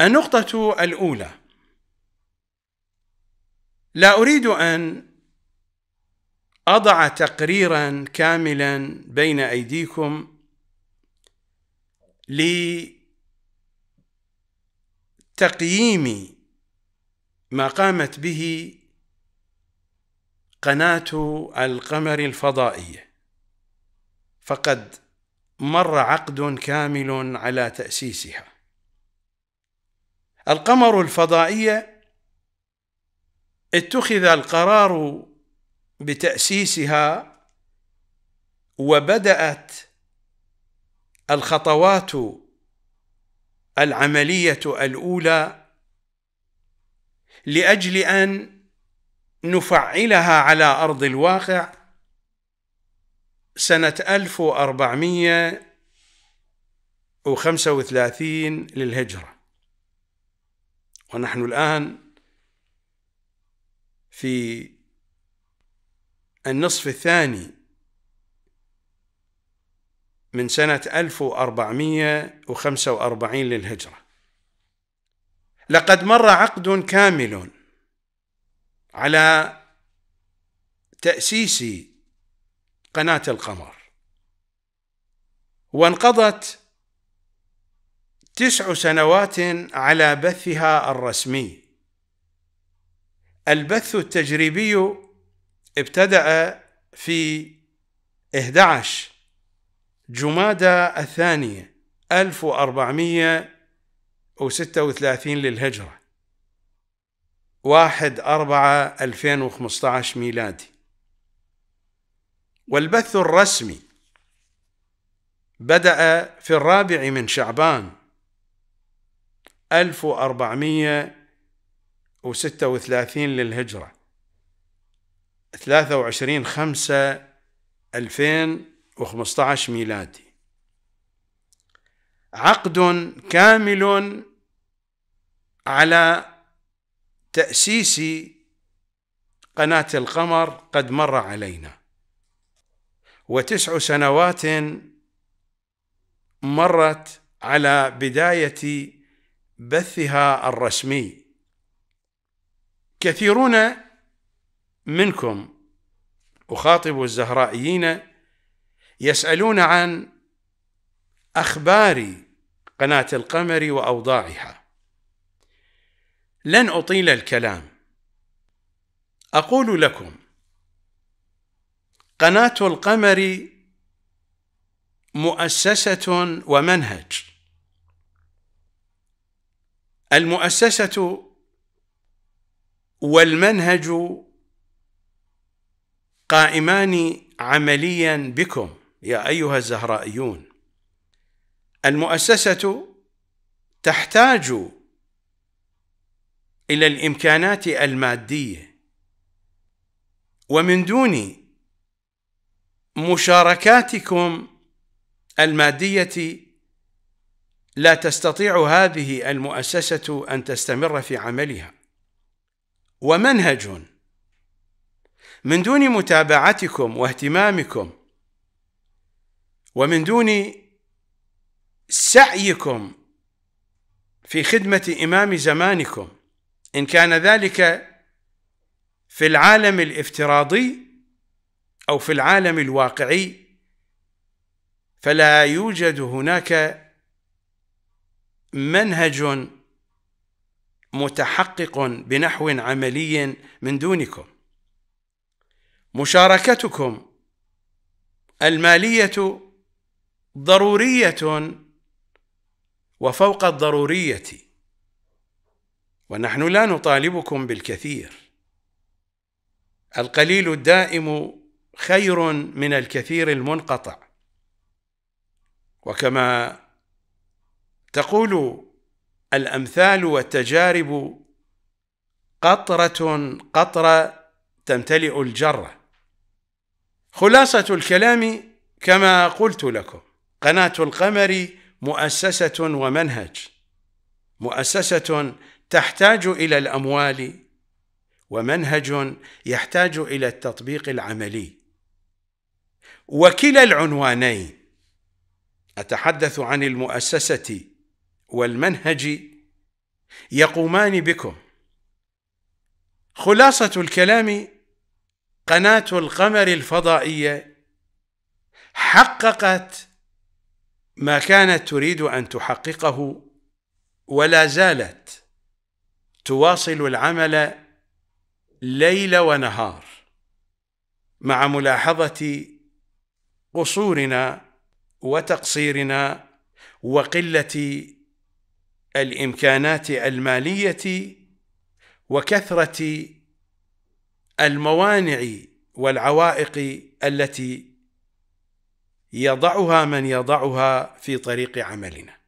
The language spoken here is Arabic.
النقطة الأولى لا أريد أن أضع تقريرا كاملا بين أيديكم لتقييم ما قامت به قناة القمر الفضائية فقد مر عقد كامل على تأسيسها القمر الفضائية اتخذ القرار بتأسيسها وبدأت الخطوات العملية الأولى لأجل أن نفعلها على أرض الواقع سنة 1435 للهجرة ونحن الآن في النصف الثاني من سنة 1445 للهجرة لقد مر عقد كامل على تأسيس قناة القمر وانقضت تسع سنوات على بثها الرسمي البث التجريبي ابتدأ في 11 جمادى الثانية 1436 للهجرة 1 4 2015 ميلادي والبث الرسمي بدأ في الرابع من شعبان 1436 للهجرة 23 5 2015 ميلادي عقد كامل على تأسيس قناة القمر قد مر علينا وتسع سنوات مرت على بداية بثها الرسمي كثيرون منكم اخاطب الزهرائيين يسالون عن اخبار قناه القمر واوضاعها لن اطيل الكلام اقول لكم قناه القمر مؤسسه ومنهج المؤسسة والمنهج قائمان عمليا بكم يا أيها الزهرائيون المؤسسة تحتاج إلى الإمكانات المادية ومن دون مشاركاتكم المادية لا تستطيع هذه المؤسسة أن تستمر في عملها ومنهج من دون متابعتكم واهتمامكم ومن دون سعيكم في خدمة إمام زمانكم إن كان ذلك في العالم الافتراضي أو في العالم الواقعي فلا يوجد هناك منهج متحقق بنحو عملي من دونكم مشاركتكم الماليه ضروريه وفوق الضروريه ونحن لا نطالبكم بالكثير القليل الدائم خير من الكثير المنقطع وكما تقول الامثال والتجارب قطره قطره تمتلئ الجره خلاصه الكلام كما قلت لكم قناه القمر مؤسسه ومنهج مؤسسه تحتاج الى الاموال ومنهج يحتاج الى التطبيق العملي وكلا العنوانين اتحدث عن المؤسسه والمنهج يقومان بكم خلاصه الكلام قناه القمر الفضائيه حققت ما كانت تريد ان تحققه ولا زالت تواصل العمل ليل ونهار مع ملاحظه قصورنا وتقصيرنا وقله الامكانات الماليه وكثره الموانع والعوائق التي يضعها من يضعها في طريق عملنا